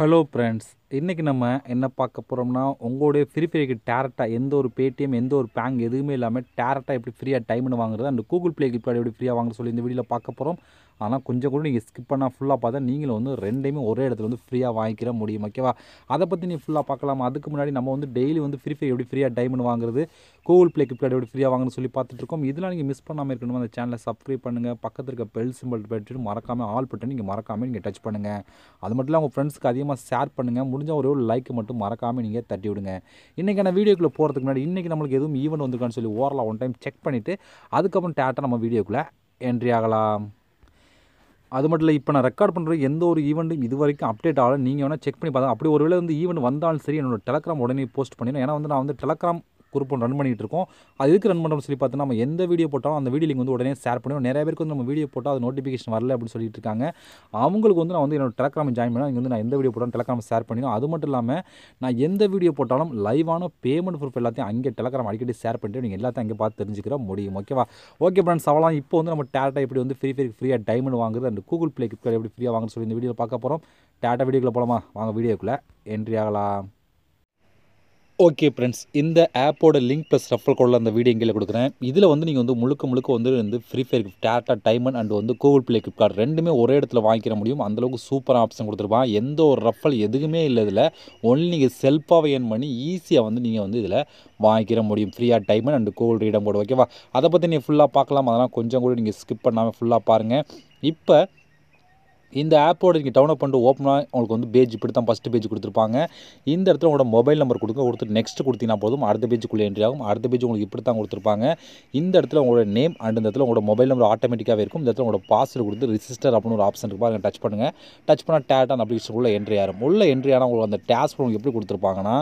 Hello friends, இன்றைக்கி நம்ம என்ன பார்க்க போகிறோம்னா உங்களுடைய ஃப்ரீ ஃபயருக்கு டேரெக்டாக எந்த ஒரு பேடிஎம் எந்த ஒரு பேங்க் எதுவுமே இல்லாமல் டேரெக்டாக எப்படி ஃப்ரீயாக டைம்னு வாங்குறது அந்த கூகுள் பிளே கிளிப் எப்படி ஃப்ரீயாக வாங்க சொல்லி இந்த வீடியோவில் பார்க்க போகிறோம் ஆனால் கொஞ்சம் கூட நீங்கள் ஸ்கிப் பண்ணால் ஃபுல்லாக பார்த்தா நீங்களும் வந்து ரெண்டையுமே ஒரே இடத்துல வந்து ஃப்ரீயாக வாங்கிக்கிற முடியும் ஓகேவா அதை பற்றி நீ ஃபுல்லாக பார்க்கலாம் அதுக்கு முன்னாடி நம்ம வந்து டெய்லி வந்து ஃப்ரீ ஃபயர் எப்படி ஃப்ரீயாக டைமண்ட் வாங்குறது கூகுள் பிளே கிளிப் எப்படி ஃப்ரீயாக வாங்கணும் சொல்லி பார்த்துட்ருக்கோம் இதெல்லாம் நீங்கள் மிஸ் பண்ணாமல் இருக்கணும் அந்த சேனலை சப்ஸ்கிரைப் பண்ணுங்கள் பக்கத்தில் இருக்க பெல் சிம்பிள் பட்டு மறக்காமல் ஆல் பட்டன் நீங்கள் மறக்காமல் நீங்கள் டச் பண்ணுங்கள் அது மட்டும் இல்லாமல் உங்கள் ஃப்ரெண்ட்ஸ்க்கு அதிகமாக ஷேர் பண்ணுங்கள் முடிஞ்சால் ஒரே ஒரு லைக் மட்டும் மறக்காமல் நீங்கள் தட்டி விடுங்க இன்றைக்கான வீடியோக்குள்ளே போகிறதுக்கு முன்னாடி இன்றைக்கி நம்மளுக்கு எதுவும் ஈவெண்ட் வந்திருக்கான்னு சொல்லி ஓரளவு ஒன் டைம் செக் பண்ணிவிட்டு அதுக்கப்புறம் டேட்டை நம்ம வீடியோக்குள்ளே என்ட்ரி ஆகலாம் அது மட்டும் இல்லை இப்போ நான் ரெக்கார்ட் பண்ணுற எந்த ஒரு ஈவெண்ட்டும் இது வரைக்கும் அப்டேட் ஆகலாம் நீங்கள் வேணால் செக் பண்ணி பார்த்தா அப்படி ஒரு வேளை வந்து ஈவெண்ட் வந்தாலும் சரி என்னோடய டெலகிராம் உடனே போஸ்ட் பண்ணிடணும் ஏன்னா வந்து நான் வந்து டெலகிராம் குரூப் ரன் பண்ணிகிட்டு இருக்கோம் அது எதுக்கு ரன் பண்ணுறோம் சொல்லி பார்த்தா நம்ம எந்த வீடியோ போட்டாலும் அந்த வீடியோ லிங்க் வந்து உடனே ஷேர் பண்ணுவோம் நிறைய பேருக்கு வந்து நம்ம வீடியோ போட்டால் அது நோட்டிஃபிகேஷன் வரல அப்படின்னு சொல்லிட்டு இருக்காங்க அவங்களுக்கு வந்து நான் வந்து என்னோட டெலகிராம் ஜாயின் பண்ணி இங்கே வந்து நான் எந்த வீடியோ போட்டாலும் டெலகிராம் ஷேர் பண்ணிடும் அது மட்டும் இல்லாமல் நான் எந்த வீடியோ போட்டாலும் லைவான பேமெண்ட் ப்ரூஃப் எல்லாத்தையும் அங்கே டெலகிராம் அடிக்கடி ஷேர் பண்ணிட்டு நீங்கள் எல்லாத்தையும் அங்கே பார்த்து தெரிஞ்சுக்கிற முடியும் ஓகேவா ஓகே ஃப்ரெண்ட்ஸ் அவ்வளோ இப்போ வந்து நம்ம டேட்டா எப்படி வந்து ஃப்ரீ ஃபயர் ஃப்ரீயாக டைமண்ட் வாங்குறது அண்ட் கூகுள் பிளே கிப்கார்டு எப்படி ஃப்ரீயாக வாங்க சொல்லி இந்த வீடியோ பார்க்க போகிறோம் டேட்டா வீடியோக்குள்ளே போகலாமா வாங்க வீடியோக்குள்ளே என்ட்ரி ஆகலாம் ஓகே ஃப்ரெண்ட்ஸ் இந்த ஆப்போட லிங்க் ப்ளஸ் ரெஃபர் கோடில் அந்த வீடியோ எங்கேயில் கொடுக்குறேன் இதில் வந்து நீங்கள் வந்து முழுக்க முழுக்க வந்து வந்து ஃப்ரீ ஃபயர் டாட்டா டைமண்ட் அண்ட் வந்து கூகுள் பிளே கிளிப் ரெண்டுமே ஒரே இடத்துல வாங்கிக்கிற முடியும் அந்தளவுக்கு சூப்பராக ஆப்ஷன் கொடுத்துருப்பான் எந்த ஒரு ரஃபல் எதுவுமே இல்லை இதில் ஒன்லி நீங்கள் செல்ஃபாக ஏன் பண்ணி ஈஸியாக வந்து நீங்கள் வந்து இதில் வாங்கிக்கிற முடியும் ஃப்ரீயாக டைமண்ட் அண்ட் கூகுள் ரீடம் போடு ஓகேவா அதை பற்றி நீங்கள் ஃபுல்லாக பார்க்கலாம் அதெல்லாம் கொஞ்சம் கூட நீங்கள் ஸ்கிப் பண்ணாமல் ஃபுல்லாக பாருங்கள் இப்போ இந்த ஆப்போட நீங்கள் டவுன்லோட் பண்ணிட்டு ஓப்பனாக உங்களுக்கு வந்து பேஜ் இப்படி தான் ஃபஸ்ட்டு பேஜ் கொடுத்துருப்பாங்க இந்த இடத்துல உங்களோட மொபைல் நம்பர் கொடுங்க கொடுத்துட்டு நெக்ஸ்ட் கொடுத்தீங்கன்னா போதும் அடுத்த பேஜுக்குள்ளே என்ட்ரி ஆகும் அடுத்த பேஜ் உங்களுக்கு இப்படி தான் கொடுத்துருப்பாங்க இந்த இடத்துல உங்களோட நேம் அண்ட் இந்த இடத்துல உங்களோட மொபைல் நம்பர் ஆட்டோமேட்டிக்காகவே இருக்கும் இந்த இடத்துல உங்களோட பாஸ்வேர்டு கொடுத்து ரிஜிஸ்டர் அப்படின்னு ஒரு ஆப்ஷன் இருக்கும் அதை டச் பண்ணுங்கள் டச் பண்ணால் டேட்டான் அப்ளிகேஷன் உள்ள என்ட்ரி ஆகும் உள்ள என்ட்ரி ஆனால் உங்களுக்கு அந்த டேஸ் உங்களுக்கு எப்படி கொடுத்துருப்பாங்கன்னா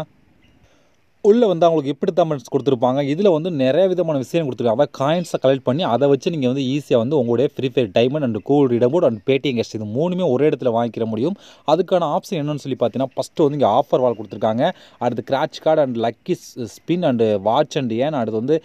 உள்ளே வந்து அவங்களுக்கு எப்படி தமிழ்ஸ் கொடுத்துருப்பாங்க இதில் வந்து நிறைய விதமான விஷயம் கொடுத்துருக்காங்க காயின்ஸை கலெக்ட் பண்ணி அதை வச்சு நீங்கள் வந்து ஈஸியாக வந்து உங்களுடைய ஃப்ரீ ஃபயர் டைமண்ட் அண்ட் கோல் ரீடபோர்ட் அண்ட் பேடிஎம் கேஷ் இது மூணுமே ஒரே இடத்துல வாங்கிக்கிற முடியும் அதுக்கான ஆப்ஷன் என்னன்னு சொல்லி பார்த்தீங்கன்னா ஃபஸ்ட்டு வந்து இங்கே ஆஃபர் வால் கொடுத்துருக்காங்க அடுத்து scratch card and lucky spin and watch and ஏன் அடுத்து வந்து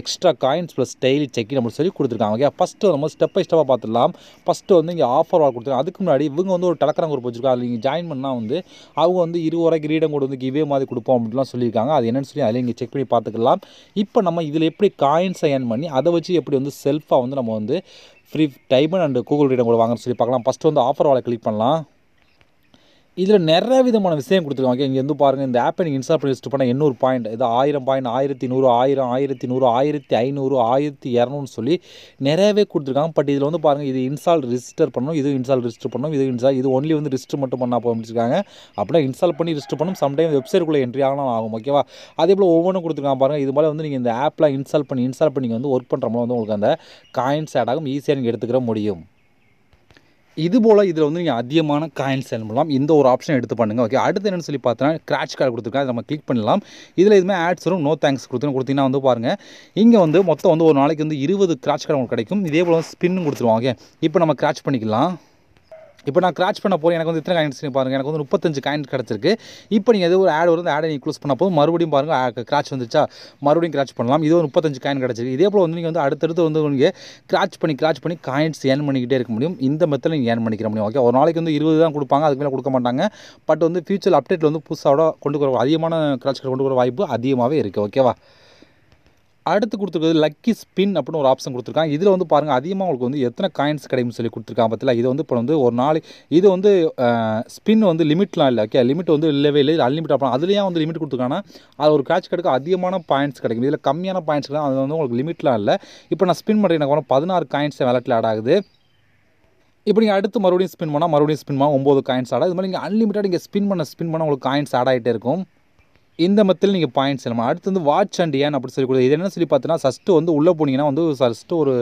extra coins plus daily check அப்படின்னு சொல்லி கொடுத்துருக்காங்க ஓகே ஃபஸ்ட்டு நம்ம ஸ்டெப் பை ஸ்டெப்பாக பார்த்துடலாம் ஃபஸ்ட்டு வந்து இங்கே ஆஃபர் வால் கொடுத்துருக்காங்க அதுக்கு முன்னாடி இவங்க வந்து ஒரு டெலக்ராம் குரூப் வச்சுருக்காங்க அதில் நீங்கள் ஜாயின் பண்ணால் வந்து அவங்க வந்து இருபது கிரீடம் ரீடம் கூட வந்து இதே மாதிரி கொடுப்போம் அப்படின்லாம் சொல்லியிருக்காங்க அது என்னென்னு சொல்லி அதில் செக் பண்ணி பார்த்துக்கலாம் இப்போ நம்ம இதில் எப்படி காயின்ஸை ஏர்ன் பண்ணி அதை வச்சு எப்படி வந்து செல்ஃபாக வந்து நம்ம வந்து free diamond and Google redeem கூட வாங்கன்னு சொல்லி பார்க்கலாம் ஃபஸ்ட்டு வந்து ஆஃபர் வாழை கிளிக் பண்ணலாம் இதில் நிறைய விதமான விஷயம் கொடுத்துருக்காங்க இங்கே வந்து பாருங்கள் இந்த ஆப்பை நீங்கள் இன்ஸ்டால் பண்ணி லிஸ்ட் பண்ணால் எண்ணூறு பாயிண்ட் இது ஆயிரம் பாயிண்ட் ஆயிரத்தி நூறு ஆயிரம் ஆயிரத்தி நூறு ஆயிரத்தி ஐநூறு ஆயிரத்தி இரநூறுன்னு சொல்லி நிறையவே கொடுத்துருக்காங்க பட் இதில் வந்து பாருங்கள் இது இன்ஸ்டால் ரிஜிஸ்டர் பண்ணணும் இது இன்ஸ்டால் ரிஜிஸ்டர் பண்ணணும் இது இன்ஸ்டால் இது ஒன்லி வந்து ரிஜிஸ்டர் மட்டும் பண்ணால் முடிச்சிருக்காங்க அப்படின்னா இன்ஸ்டால் பண்ணி ரிஜிஸ்டர் பண்ணணும் சம்டைம் வெப்சைட்டுக்குள்ளே என்ட்ரி ஆகலாம் ஆகும் ஓகேவா அதே போல் ஒவ்வொன்றும் கொடுத்துருக்காங்க பாருங்கள் இது மாதிரி வந்து நீங்கள் இந்த ஆப்பில் இன்ஸ்டால் பண்ணி இன்ஸ்டால் பண்ணி வந்து ஒர்க் பண்ணுற மாதிரி வந்து உங்களுக்கு அந்த காயின்ஸ் ஆட் ஆகும் ஈஸியாக நீங்கள் எடுத்துக்கிற முடியும் இது போல் இதில் வந்து நீங்கள் அதிகமான காயின்ஸ் செல் பண்ணலாம் இந்த ஒரு ஆப்ஷன் எடுத்து பண்ணுங்கள் ஓகே அடுத்து என்னென்னு சொல்லி பார்த்தோன்னா கிராச் கார்டு கொடுத்துருக்காங்க அதை நம்ம கிளிக் பண்ணலாம் இதில் எதுவுமே ஆட்ஸ் வரும் நோ தேங்க்ஸ் கொடுத்துன்னு கொடுத்தீங்கன்னா வந்து பாருங்கள் இங்கே வந்து மொத்தம் வந்து ஒரு நாளைக்கு வந்து இருபது கிராச் கார்டு உங்களுக்கு கிடைக்கும் இதே போல் ஸ்பின்னு கொடுத்துருவோம் ஓகே இப்போ நம்ம கிராச் பண்ணிக்கலாம் இப்போ நான் கிராச் பண்ண போகிறேன் எனக்கு வந்து இத்தனை காயின்ஸ் பாருங்கள் எனக்கு வந்து முப்பத்தஞ்சு காயின் கிடச்சிருக்கு இப்போ நீங்கள் எது ஒரு ஆட் வந்து ஆடை நீங்கள் க்ளோஸ் பண்ண போது மறுபடியும் பாருங்கள் கிராச் வந்துச்சா மறுபடியும் கிராச் பண்ணலாம் இது ஒரு முப்பத்தஞ்சு காயின் கிடச்சிருக்கு இதே போல் வந்து நீங்கள் வந்து அடுத்தடுத்து வந்து நீங்கள் கிராச் பண்ணி கிராச் பண்ணி காயின்ஸ் ஏர்ன் பண்ணிக்கிட்டே இருக்க முடியும் இந்த மெத்தில் நீங்கள் ஏர்ன் பண்ணிக்கிற முடியும் ஓகே ஒரு நாளைக்கு வந்து இருபது தான் கொடுப்பாங்க அதுக்கு மேலே கொடுக்க மாட்டாங்க பட் வந்து ஃபியூச்சர் அப்டேட்டில் வந்து புதுசாக கொண்டு வர அதிகமான கிராச்சுக்கு கொண்டு வர வாய்ப்பு அதிகமாகவே இருக்குது ஓகேவா அடுத்து கொடுத்துருக்கிறது லக்கி ஸ்பின் அப்படின்னு ஒரு ஆப்ஷன் கொடுத்துருக்காங்க இதில் வந்து பாருங்கள் அதிகமாக உங்களுக்கு வந்து எத்தனை காயின்ஸ் கிடைக்கும்னு சொல்லி கொடுத்துருக்காங்க பார்த்தீங்களா இது வந்து இப்போ வந்து ஒரு நாள் இது வந்து ஸ்பின் வந்து லிமிட்லாம் இல்லை ஓகே லிமிட் வந்து இல்லவே இல்லை அன்லிமிட் அப்போ அதுலேயே வந்து லிமிட் கொடுத்துருக்காங்கன்னா அது ஒரு கேட்ச் கிடைக்க அதிகமான பாயிண்ட்ஸ் கிடைக்கும் இதில் கம்மியான பாயிண்ட்ஸ் கிடைக்கும் அது வந்து உங்களுக்கு லிமிட்லாம் இல்லை இப்போ நான் ஸ்பின் பண்ணுறேன் எனக்கு பதினாறு காயின்ஸ் விளையாட்டில் ஆட் ஆகுது இப்போ நீங்கள் அடுத்து மறுபடியும் ஸ்பின் பண்ணால் மறுபடியும் ஸ்பின் பண்ணால் ஒம்பது காயின்ஸ் ஆடாது இது மாதிரி நீங்கள் அன்லிமிட்டாக நீங்கள் ஸ்பின் பண்ண ஸ்பின் பண்ணால் உங்களுக்கு காயின்ஸ் ஆட் ஆகிட்டே இருக்கும் இந்த மத்தியில் நீங்கள் பாயிண்ட்ஸ் இல்லாமல் அடுத்து வந்து வாட்ச் அண்ட் ஏன் அப்படி சொல்லி கொடுத்து இது என்ன சொல்லி பார்த்தீங்கன்னா ஃபஸ்ட்டு வந்து உள்ளே போனீங்கன்னா வந்து ஃபஸ்ட்டு ஒரு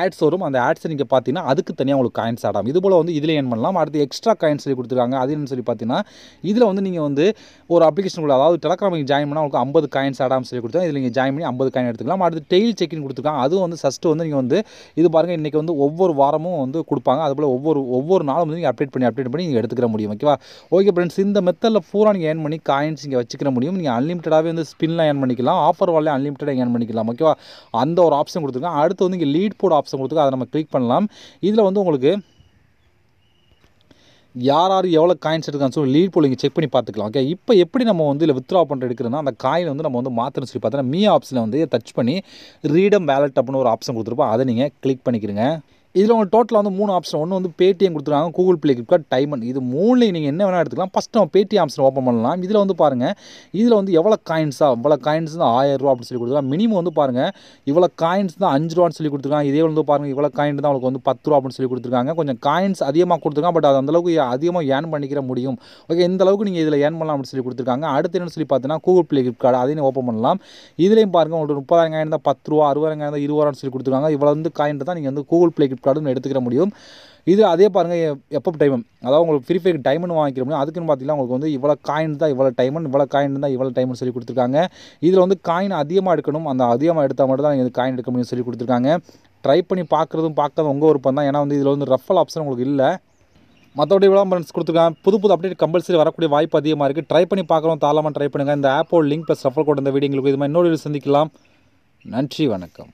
ஆட்ஸ் வரும் அந்த ஆட்ஸை நீங்கள் பார்த்தீங்கன்னா அதுக்கு தனியாக உங்களுக்கு காயின்ஸ் ஆடாம் இது போல் வந்து இதில் ஏன் பண்ணலாம் அடுத்து எக்ஸ்ட்ரா காயின்ஸ் சொல்லி கொடுத்துருக்காங்க அது என்ன சொல்லி பார்த்தீங்கன்னா இதில் வந்து நீங்கள் வந்து ஒரு அப்ளிகேஷன் கூட அதாவது டெலகிராம் நீங்கள் ஜாயின் பண்ணால் உங்களுக்கு ஐம்பது காயின்ஸ் ஆடாமல் சொல்லி கொடுத்தா இதில் நீங்கள் ஜாயின் பண்ணி ஐம்பது காயின் எடுத்துக்கலாம் அடுத்து டெய்லி செக்கின் கொடுத்துருக்காங்க அதுவும் வந்து ஃபஸ்ட்டு வந்து நீங்கள் வந்து இது பாருங்கள் இன்றைக்கி வந்து ஒவ்வொரு வாரமும் வந்து கொடுப்பாங்க அதுபோல் ஒவ்வொரு ஒவ்வொரு நாளும் வந்து நீங்கள் அப்டேட் பண்ணி அப்டேட் பண்ணி நீங்கள் எடுத்துக்கிற முடியும் ஓகேவா ஓகே ஃப்ரெண்ட்ஸ் இந்த மெத்தடில் பூரா நீங்கள் ஏர்ன் பண்ணி காயின்ஸ் இங்கே வச்சுக்கிற முடியும் முடியும் நீங்கள் அன்லிமிட்டடாகவே வந்து ஸ்பின்லாம் ஏர்ன் பண்ணிக்கலாம் ஆஃபர் வாலே அன்லிமிட்டடாக ஏர்ன் பண்ணிக்கலாம் ஓகேவா அந்த ஒரு ஆப்ஷன் கொடுத்துருக்கோம் அடுத்து வந்து இங்கே லீட் போர்டு ஆப்ஷன் கொடுத்துருக்கோம் அதை நம்ம கிளிக் பண்ணலாம் இதில் வந்து உங்களுக்கு யார் யார் எவ்வளோ காயின்ஸ் எடுக்கான்னு சொல்லி லீட் போல் செக் பண்ணி பார்த்துக்கலாம் ஓகே இப்போ எப்படி நம்ம வந்து இதில் வித்ரா பண்ணுற எடுக்கிறதுனா அந்த காயின் வந்து நம்ம வந்து மாற்றணும்னு சொல்லி பார்த்தோன்னா மீ ஆப்ஷனில் வந்து டச் பண்ணி ரீடம் வேலட் அப்படின்னு ஒரு ஆப்ஷன் கொடுத்துருப்போம் அதை நீங்கள் கிளிக் பண்ணிக்கிறங்க இதில் உங்கள் டோட்டலாக வந்து மூணு ஆப்ஷன் ஒன்று வந்து பேடிஎம் கொடுத்துருக்காங்க கூகுள் பிளே கிளிப்கார்ட் டைமண்ட் இது மூணு நீங்கள் என்ன வேணால் எடுத்துக்கலாம் ஃபஸ்ட் நம்ம பேடிஎம் ஆப்ஷன் ஓப்பன் பண்ணலாம் இதில் வந்து பாருங்கள் இதில் வந்து எவ்வளோ காயின்ஸாக இவ்வளோ காயின்ஸ் தான் ஆயிரம் ரூபா அப்படின்னு சொல்லி கொடுத்துருக்காங்க மினிமம் வந்து பாருங்கள் இவ்வளோ காயின்ஸ் தான் அஞ்சு ரூபான்னு சொல்லி கொடுத்துருக்காங்க இதே வந்து பாருங்கள் இவ்வளோ காயின் தான் அவங்களுக்கு வந்து பத்து ரூபா அப்படின்னு சொல்லி கொடுத்துருக்காங்க கொஞ்சம் காயின்ஸ் அதிகமாக கொடுத்துருக்காங்க பட் அது அந்தளவுக்கு அதிகமாக ஏர்ன் பண்ணிக்கிற முடியும் ஓகே இந்த அளவுக்கு நீங்கள் இதில் ஏர்ன் பண்ணலாம் அப்படின்னு சொல்லி கொடுத்துருக்காங்க அடுத்து என்னன்னு சொல்லி பார்த்தீங்கன்னா கூகுள் பிளே கிளிப்கார்டு அதையும் ஓப்பன் பண்ணலாம் இதுலேயும் பாருங்கள் உங்களுக்கு முப்பதாயிரம் காயின் தான் பத்து ரூபா அறுபதாயிரம் காயின் தான் இருபது ரூபான்னு சொல்லி கொடுத்துருக்காங்க இவ்வளோ வந்து காயின் தான் நீங்கள் வந்து கூகுள் பிளே ஃப்ளிப்கார்ட்டும் எடுத்துக்கிற முடியும் இது அதே பாருங்கள் எப்போ டைம் அதாவது உங்களுக்கு ஃப்ரீ ஃபயர் டைமண்ட் வாங்கிக்கிற முடியும் அதுக்குன்னு பார்த்தீங்கன்னா உங்களுக்கு வந்து இவ்வளோ காயின் தான் இவ்வளோ டைமன் இவ்வளோ காயின் தான் இவ்வளோ டைமண்ட் சொல்லி கொடுத்துருக்காங்க இதில் வந்து காயின் அதிகமாக எடுக்கணும் அந்த அதிகமாக எடுத்தால் மட்டும் தான் இது காயின் எடுக்க முடியும் சொல்லி கொடுத்துருக்காங்க ட்ரை பண்ணி பார்க்குறதும் பார்க்கறதும் உங்கள் விருப்பம் தான் ஏன்னா வந்து இதில் வந்து ரஃபல் ஆப்ஷன் உங்களுக்கு இல்லை மற்றபடி விளம்பரன்ஸ் கொடுத்துருக்காங்க புது புது அப்டேட் கம்பல்சரி வரக்கூடிய வாய்ப்பு அதிகமாக இருக்குது ட்ரை பண்ணி பார்க்குறோம் தாளமாக ட்ரை பண்ணுங்கள் இந்த ஆப்போட லிங்க் ப்ளஸ் ரஃபல் கோட் இந்த வீடியோ இது மாதிரி இன்னொரு சந்திக்கலாம் நன்றி வணக்கம்